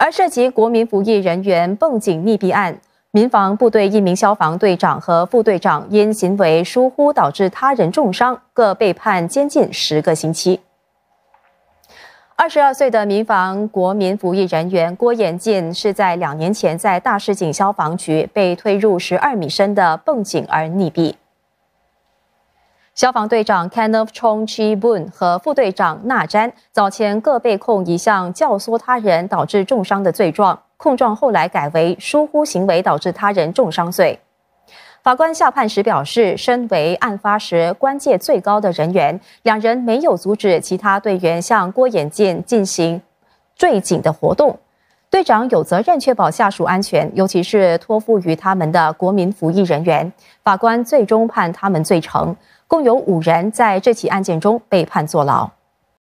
而涉及国民服役人员泵井溺毙案，民防部队一名消防队长和副队长因行为疏忽导致他人重伤，各被判监禁十个星期。二十二岁的民防国民服役人员郭延进是在两年前在大市井消防局被推入十二米深的泵井而溺毙。消防队长 Kenneth Chong c h i Boon 和副队长纳詹早前各被控一项教唆他人导致重伤的罪状，控状后来改为疏忽行为导致他人重伤罪。法官下判时表示，身为案发时官界最高的人员，两人没有阻止其他队员向郭眼健进行坠井的活动。队长有责任确保下属安全，尤其是托付于他们的国民服役人员。法官最终判他们罪成，共有五人在这起案件中被判坐牢。